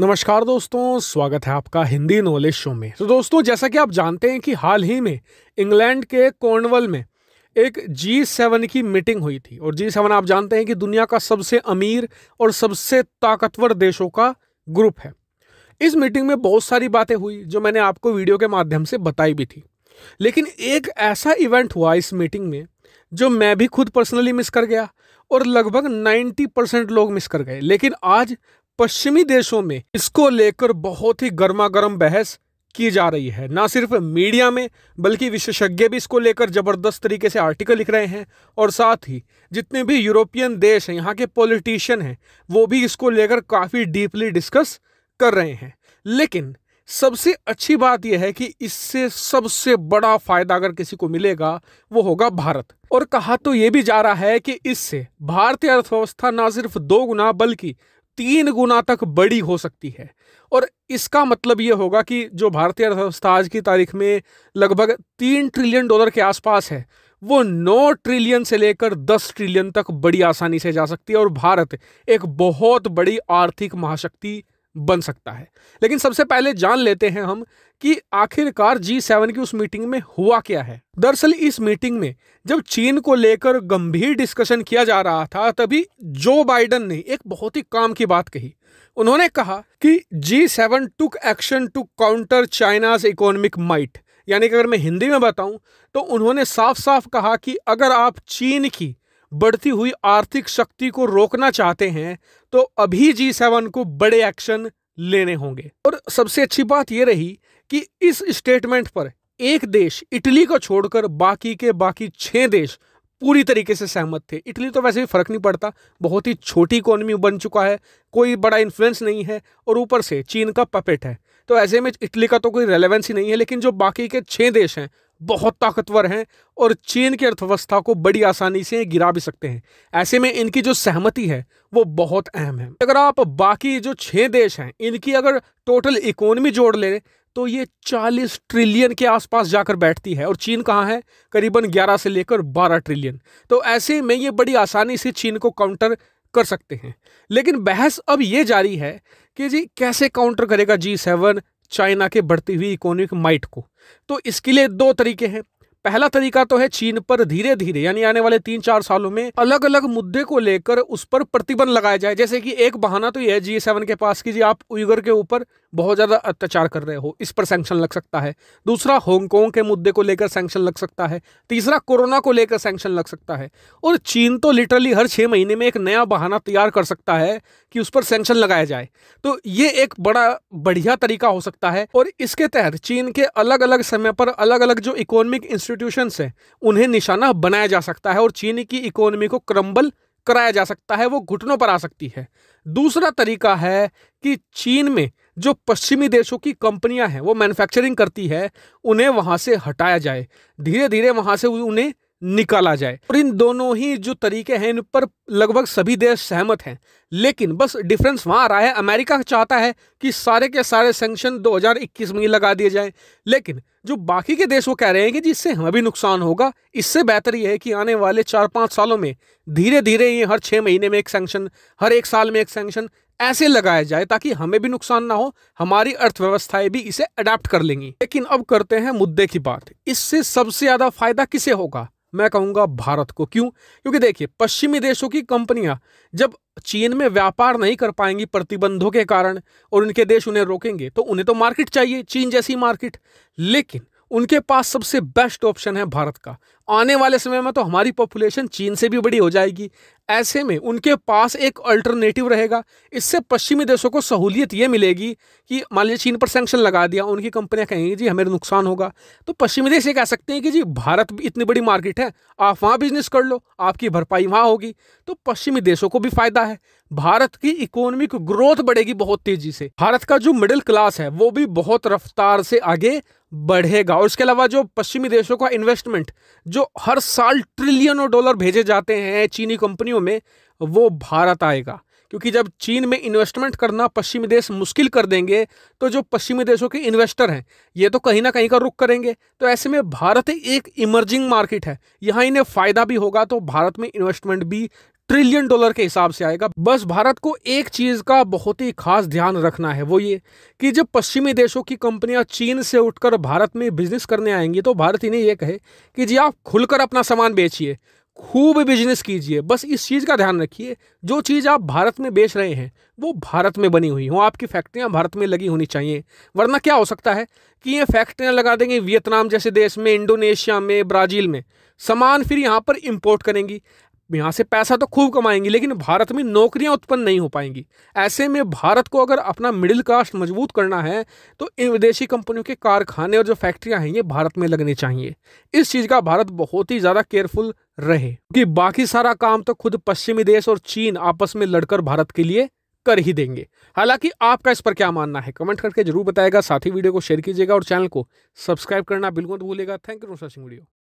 नमस्कार दोस्तों स्वागत है आपका हिंदी नॉलेज शो में तो दोस्तों जैसा कि आप जानते हैं कि हाल ही में इंग्लैंड के कॉर्नवल में एक जी सेवन की मीटिंग हुई थी और जी सेवन आप जानते हैं कि दुनिया का सबसे अमीर और सबसे ताकतवर देशों का ग्रुप है इस मीटिंग में बहुत सारी बातें हुई जो मैंने आपको वीडियो के माध्यम से बताई भी थी लेकिन एक ऐसा इवेंट हुआ इस मीटिंग में जो मैं भी खुद पर्सनली मिस कर गया और लगभग 90 परसेंट लोग मिस कर गए लेकिन आज पश्चिमी देशों में इसको लेकर बहुत ही गर्मा गर्म बहस की जा रही है ना सिर्फ मीडिया में बल्कि विशेषज्ञ भी इसको लेकर ज़बरदस्त तरीके से आर्टिकल लिख रहे हैं और साथ ही जितने भी यूरोपियन देश हैं यहाँ के पॉलिटिशियन हैं वो भी इसको लेकर काफ़ी डीपली डिस्कस कर रहे हैं लेकिन सबसे अच्छी बात यह है कि इससे सबसे बड़ा फायदा अगर किसी को मिलेगा वो होगा भारत और कहा तो ये भी जा रहा है कि इससे भारतीय अर्थव्यवस्था ना सिर्फ दो गुना बल्कि तीन गुना तक बड़ी हो सकती है और इसका मतलब ये होगा कि जो भारतीय अर्थव्यवस्था आज की तारीख में लगभग तीन ट्रिलियन डॉलर के आसपास है वो नौ ट्रिलियन से लेकर दस ट्रिलियन तक बड़ी आसानी से जा सकती है और भारत एक बहुत बड़ी आर्थिक महाशक्ति बन सकता है लेकिन सबसे पहले जान लेते हैं हम कि आखिरकार जी सेवन की उस मीटिंग में हुआ क्या है दरअसल इस मीटिंग में जब चीन को लेकर गंभीर डिस्कशन किया जा रहा था तभी जो बाइडन ने एक बहुत ही काम की बात कही उन्होंने कहा कि G seven took action to counter China's economic might यानी कि अगर मैं हिंदी में बताऊं तो उन्होंने साफ साफ कहा कि अगर आप चीन की बढ़ती हुई आर्थिक शक्ति को रोकना चाहते हैं तो अभी जी सेवन को बड़े एक्शन लेने होंगे और सबसे अच्छी बात यह रही कि इस स्टेटमेंट पर एक देश इटली को छोड़कर बाकी के बाकी छह देश पूरी तरीके से सहमत थे इटली तो वैसे भी फ़र्क नहीं पड़ता बहुत ही छोटी इकोनॉमी बन चुका है कोई बड़ा इन्फ्लुएंस नहीं है और ऊपर से चीन का पपेट है तो ऐसे में इटली का तो कोई रेलेवेंस ही नहीं है लेकिन जो बाकी के छह देश हैं बहुत ताकतवर हैं और चीन की अर्थव्यवस्था को बड़ी आसानी से गिरा भी सकते हैं ऐसे में इनकी जो सहमति है वो बहुत अहम है अगर आप बाकी जो छः देश हैं इनकी अगर टोटल इकोनमी जोड़ लें तो ये 40 ट्रिलियन के आसपास जाकर बैठती है और चीन कहाँ है करीबन 11 से लेकर 12 ट्रिलियन तो ऐसे में ये बड़ी आसानी से चीन को काउंटर कर सकते हैं लेकिन बहस अब ये जारी है कि जी कैसे काउंटर करेगा जी सेवन चाइना के बढ़ती हुई इकोनॉमिक माइट को तो इसके लिए दो तरीके हैं पहला तरीका तो है चीन पर धीरे धीरे यानी आने वाले तीन चार सालों में अलग अलग मुद्दे को लेकर उस पर प्रतिबंध लगाया जाए जैसे कि एक बहाना तो यह है जी सेवन के पास की जी आप उइगर के ऊपर बहुत ज़्यादा अत्याचार कर रहे हो इस पर सैंक्शन लग सकता है दूसरा हांगकॉन्ग के मुद्दे को लेकर सैंक्शन लग सकता है तीसरा कोरोना को लेकर सैंक्शन लग सकता है और चीन तो लिटरली हर छः महीने में एक नया बहाना तैयार कर सकता है कि उस पर सैंक्शन लगाया जाए तो ये एक बड़ा बढ़िया तरीका हो सकता है और इसके तहत चीन के अलग अलग समय पर अलग अलग जो इकोनॉमिक इंस्टीट्यूट इंस्टीट्यूशंस हैं उन्हें निशाना बनाया जा सकता है और चीन की इकोनॉमी को क्रम्बल कराया जा सकता है वो घुटनों पर आ सकती है दूसरा तरीका है कि चीन में जो पश्चिमी देशों की कंपनियां हैं वो मैन्युफैक्चरिंग करती है उन्हें वहां से हटाया जाए धीरे धीरे वहां से उन्हें निकाला जाए और इन दोनों ही जो तरीके हैं इन पर लगभग सभी देश सहमत हैं लेकिन बस डिफरेंस वहाँ आ रहा है अमेरिका चाहता है कि सारे के सारे सेंक्शन 2021 में ही लगा दिए जाएं लेकिन जो बाकी के देश वो कह रहे हैं कि जिससे हमें भी नुकसान होगा इससे बेहतर यह है कि आने वाले चार पाँच सालों में धीरे धीरे ये हर छः महीने में एक सेंक्शन हर एक साल में एक सेंक्शन ऐसे लगाया जाए ताकि हमें भी नुकसान ना हो हमारी अर्थव्यवस्थाएं भी इसे अडेप्ट कर लेंगी लेकिन अब करते हैं मुद्दे की बात इससे सबसे ज़्यादा फायदा किसे होगा मैं कहूँगा भारत को क्यों क्योंकि देखिए पश्चिमी देशों की कंपनियां जब चीन में व्यापार नहीं कर पाएंगी प्रतिबंधों के कारण और उनके देश उन्हें रोकेंगे तो उन्हें तो मार्केट चाहिए चीन जैसी मार्केट लेकिन उनके पास सबसे बेस्ट ऑप्शन है भारत का आने वाले समय में तो हमारी पॉपुलेशन चीन से भी बड़ी हो जाएगी ऐसे में उनके पास एक अल्टरनेटिव रहेगा इससे पश्चिमी देशों को सहूलियत ये मिलेगी कि मान लीजिए चीन पर सेंक्शन लगा दिया उनकी कंपनियां कहेंगी जी हमें नुकसान होगा तो पश्चिमी देश ये कह सकते हैं कि जी भारत भी इतनी बड़ी मार्केट है आप वहाँ बिजनेस कर लो आपकी भरपाई वहाँ होगी तो पश्चिमी देशों को भी फायदा है भारत की इकोनॉमिक ग्रोथ बढ़ेगी बहुत तेजी से भारत का जो मिडिल क्लास है वो भी बहुत रफ्तार से आगे बढ़ेगा और इसके अलावा जो पश्चिमी देशों का इन्वेस्टमेंट जो हर साल ट्रिलियनों डॉलर भेजे जाते हैं चीनी कंपनियों में वो भारत आएगा क्योंकि जब चीन में इन्वेस्टमेंट करना पश्चिमी देश मुश्किल कर देंगे तो जो पश्चिमी देशों के इन्वेस्टर हैं ये तो कहीं ना कहीं का रुख करेंगे तो ऐसे में भारत एक इमर्जिंग मार्केट है यहाँ इन्हें फ़ायदा भी होगा तो भारत में इन्वेस्टमेंट भी ट्रिलियन डॉलर के हिसाब से आएगा बस भारत को एक चीज़ का बहुत ही खास ध्यान रखना है वो ये कि जब पश्चिमी देशों की कंपनियां चीन से उठकर भारत में बिजनेस करने आएंगी तो भारत इन्हें यह कहे कि जी आप खुलकर अपना सामान बेचिए खूब बिजनेस कीजिए बस इस चीज़ का ध्यान रखिए जो चीज़ आप भारत में बेच रहे हैं वो भारत में बनी हुई हो आपकी फैक्ट्रियां भारत में लगी होनी चाहिए वरना क्या हो सकता है कि ये फैक्ट्रियां लगा देंगे वियतनाम जैसे देश में इंडोनेशिया में ब्राज़ील में सामान फिर यहाँ पर इंपोर्ट करेंगी यहाँ से पैसा तो खूब कमाएंगी लेकिन भारत में नौकरियां उत्पन्न नहीं हो पाएंगी ऐसे में भारत को अगर अपना मिडिल कास्ट मजबूत करना है तो इन विदेशी कंपनियों के कारखाने और जो फैक्ट्रियां हैं ये भारत में लगने चाहिए इस चीज़ का भारत बहुत ही ज़्यादा केयरफुल रहे क्योंकि बाकी सारा काम तो खुद पश्चिमी देश और चीन आपस में लड़कर भारत के लिए कर ही देंगे हालांकि आपका इस पर क्या मानना है कमेंट करके जरूर बताएगा साथ ही वीडियो को शेयर कीजिएगा और चैनल को सब्सक्राइब करना बिल्कुल भूलेगा thank you for watching video